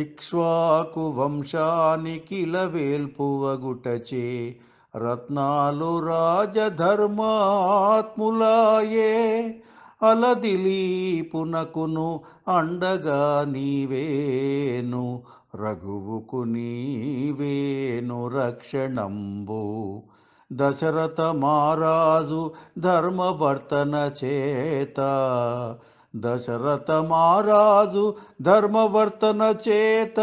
ఇక్ష్వాకు వంశానికిల వేల్పువగుటచే రత్నాలు రాజధర్మాత్ములాయే అలదిలీపునకును అండగా నీవేను రఘువుకు నీవేను రక్షణంబు దశరథ మహారాజు ధర్మవర్తన చేత దశరథ ధర్మవర్తన చేత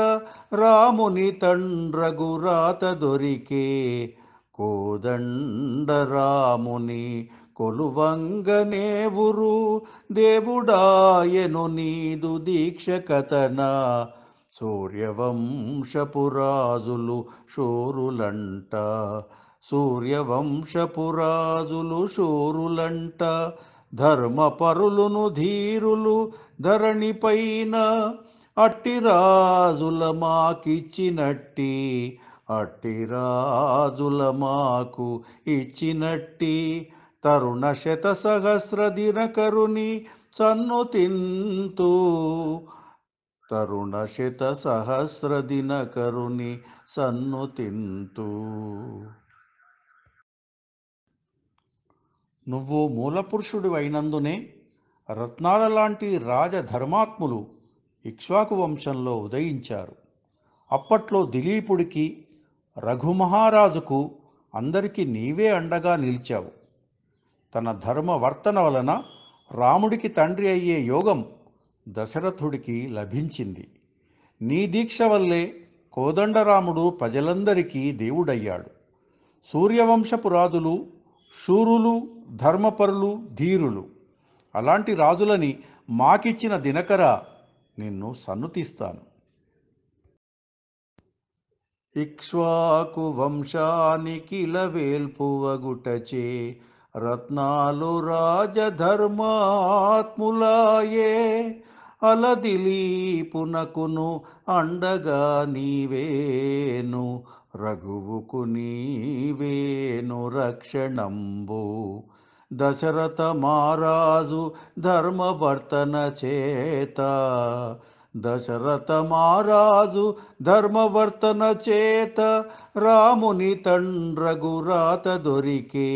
రాముని తండ్రగురాత దొరికే కోదండ రాముని ఉరు దేవుడాయను నీదు దీక్షకతన సూర్యవంశపురాజులు షోరులంట సూర్యవంశపురాజులు షోరులంట ధర్మపరులును ధీరులు ధరణిపైన అట్టి రాజుల మాకిచ్చినట్టి అట్టి రాజుల మాకు ఇచ్చినట్టి తరుణ శత సహస్ర దినకరుని సన్ను తింతు తరుణ శత సహస్ర దినకరుని సన్ను తింతూ నువ్వు మూలపురుషుడు అయినందునే రత్నాల లాంటి రాజధర్మాత్ములు ఇక్ష్వాకు వంశంలో ఉదయించారు అప్పట్లో దిలీపుడికి రఘుమహారాజుకు అందరికీ నీవే అండగా నిలిచావు తన ధర్మవర్తన వలన రాముడికి తండ్రి అయ్యే యోగం దశరథుడికి లభించింది నీ దీక్ష వల్లే కోదండరాముడు ప్రజలందరికీ దేవుడయ్యాడు సూర్యవంశపు రాజులు శూరులు ధర్మపరులు ధీరులు అలాంటి రాజులని మాకిచ్చిన దినకర నిన్ను సన్నుతిస్తాను ఇక్ష్వాకు వంశానికి వేల్పువగుటచే రత్నాలు రాజధర్మాత్ములాయే అలదిలీపునకును అండగా నీవేను రఘువుకు నీవేను రక్షణంబో దశరథ మహారాజు ధర్మవర్తన చేత దశరథ మహారాజు ధర్మవర్తన చేత రాముని తండ్రగురాత దొరికే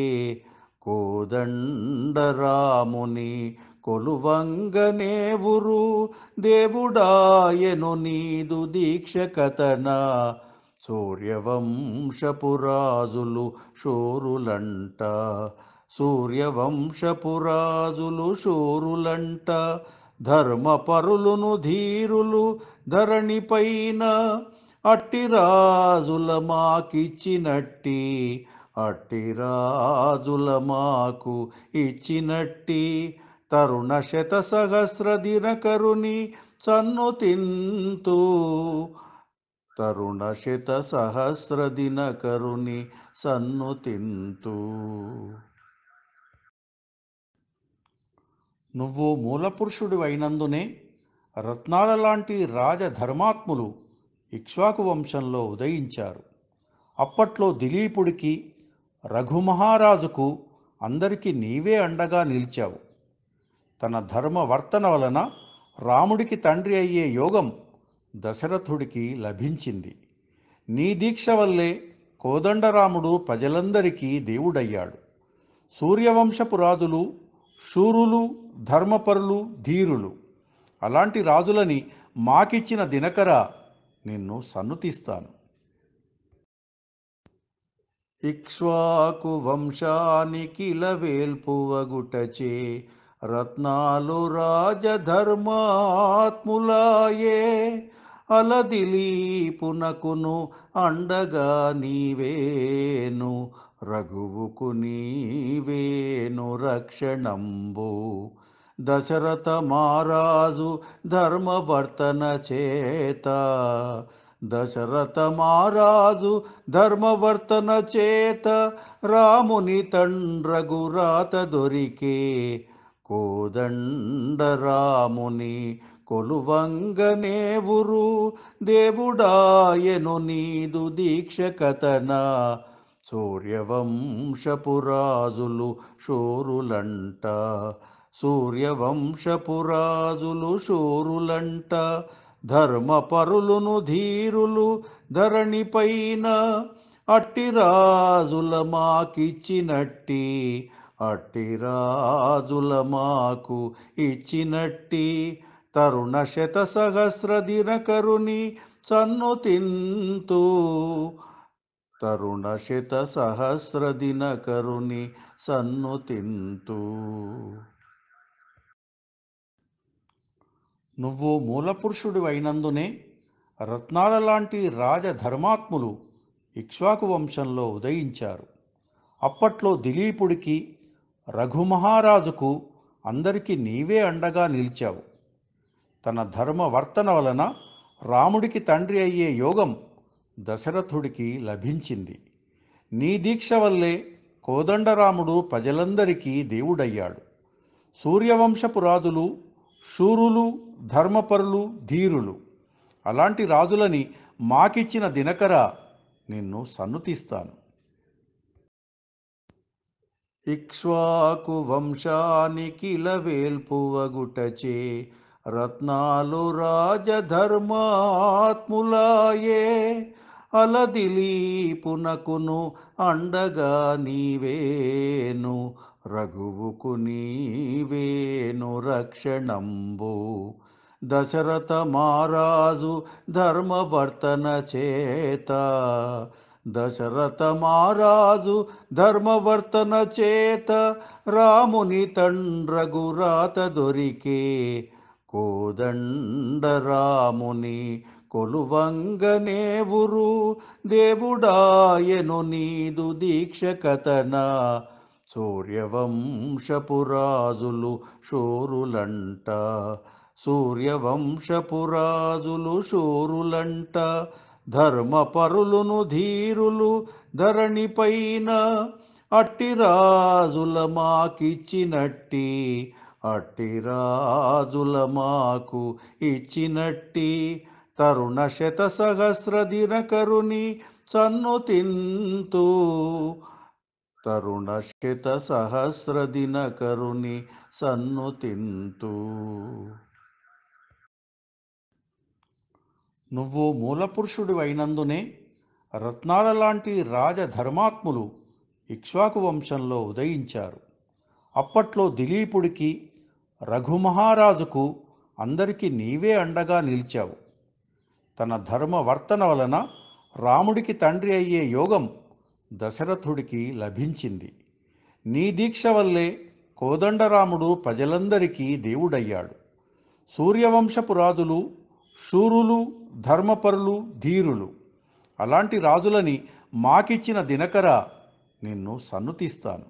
కోదండ రాముని కొలువంగనేవురు దేవుడాయను నీదు దీక్ష కథన సూర్యవంశపురాజులు శోరులంట సూర్యవంశపురాజులు శూరులంట ధర్మపరులును ధీరులు ధరణిపైన రాజుల మాకిచ్చినట్టి రాజుల మాకు ఇచ్చినట్టి తరుణ శత సహస్ర దినకరుని సన్ను తింతు తరుణ శత సహస్ర దినకరుని సన్ను తింతు నువ్వు మూలపురుషుడు అయినందునే రత్నాల లాంటి రాజధర్మాత్ములు ఇక్ష్వాకు వంశంలో ఉదయించారు అప్పట్లో దిలీపుడికి రఘుమహారాజుకు అందరికీ నీవే అండగా నిలిచావు తన ధర్మవర్తన వలన రాముడికి తండ్రి అయ్యే యోగం దశరథుడికి లభించింది నీ దీక్ష వల్లే కోదండరాముడు ప్రజలందరికీ దేవుడయ్యాడు సూర్యవంశపు రాజులు శూరులు ధర్మపరులు ధీరులు అలాంటి రాజులని మాకిచ్చిన దినకర నిన్ను సన్నుతిస్తాను ఇక్ష్వాకు వంశానికి వేల్పువగుటచే రత్నాలు రాజధర్మాత్ములాయే అలదిలీపునకును అండగా నీవేను రఘువుకు నీవేను రక్షణంబు దశరథ మహారాజు ధర్మవర్తన చేత దశరథ మహారాజు ధర్మవర్తన చేత రాముని తండ్రగురాత దొరికే కోదండ రాముని కొలువంగనేవురు దేవుడాయను నీదు దీక్ష కథనా సూర్యవంశపురాజులు షోరులంట సూర్యవంశపురాజులు షోరులంట ధర్మపరులును ధీరులు ధరణిపైన అట్టి రాజుల మాకిచ్చినట్టి అట్టి రాజుల మాకు ఇచ్చినట్టి తరుణ శత సహస్ర దినకరుని సన్నుతింతూ సన్ను సన్నుతింతు నువ్వు మూలపురుషుడు అయినందునే రత్నాల లాంటి రాజధర్మాత్ములు ఇక్ష్వాకు వంశంలో ఉదయించారు అప్పట్లో దిలీపుడికి రఘుమహారాజుకు అందరికీ నీవే అండగా నిలిచావు తన ధర్మవర్తన వలన రాముడికి తండ్రి అయ్యే యోగం దశరథుడికి లభించింది నీ దీక్ష వల్లే కోదండరాముడు ప్రజలందరికీ దేవుడయ్యాడు సూర్యవంశపు రాజులు శూరులు ధర్మపరులు ధీరులు అలాంటి రాజులని మాకిచ్చిన దినకర నిన్ను సన్నుతిస్తాను ఇక్ష్వాకు వంశానికి వేల్పువగుటచే రత్నాలు రాజధర్మాత్ములాయే అలదిలీపునకును అండగా నీవేను రఘువుకు నీవేను రక్షణంబు దశరథ మహారాజు ధర్మవర్తన చేత దశరథ మహారాజు ధర్మవర్తన చేత రాముని తండ్రగురాత దొరికే కోదండ రాముని కొలువంగనేవురు దేవుడాయను నీదు దీక్ష కథన సూర్యవంశపురాజులు షోరులంట సూర్యవంశపురాజులు షోరులంట ధర్మపరులును ధీరులు ధరణిపైన రాజుల మాకిచ్చినట్టి రాజుల మాకు ఇచ్చినట్టి తరుణ శత సహస్ర దినకరుని సన్ను తింతు తరుణ శత సహస్ర దినకరుని సన్ను తింతు నువ్వు మూలపురుషుడు అయినందునే రత్నాల లాంటి రాజధర్మాత్ములు ఇక్ష్వాకు వంశంలో ఉదయించారు అప్పట్లో దిలీపుడికి రఘుమహారాజుకు అందరికీ నీవే అండగా నిలిచావు తన ధర్మ వర్తన వలన రాముడికి తండ్రి అయ్యే యోగం దశరథుడికి లభించింది నీ దీక్ష వల్లే కోదండరాముడు ప్రజలందరికీ దేవుడయ్యాడు సూర్యవంశపు రాజులు శూరులు ధర్మపరులు ధీరులు అలాంటి రాజులని మాకిచ్చిన దినకర నిన్ను సన్నుతిస్తాను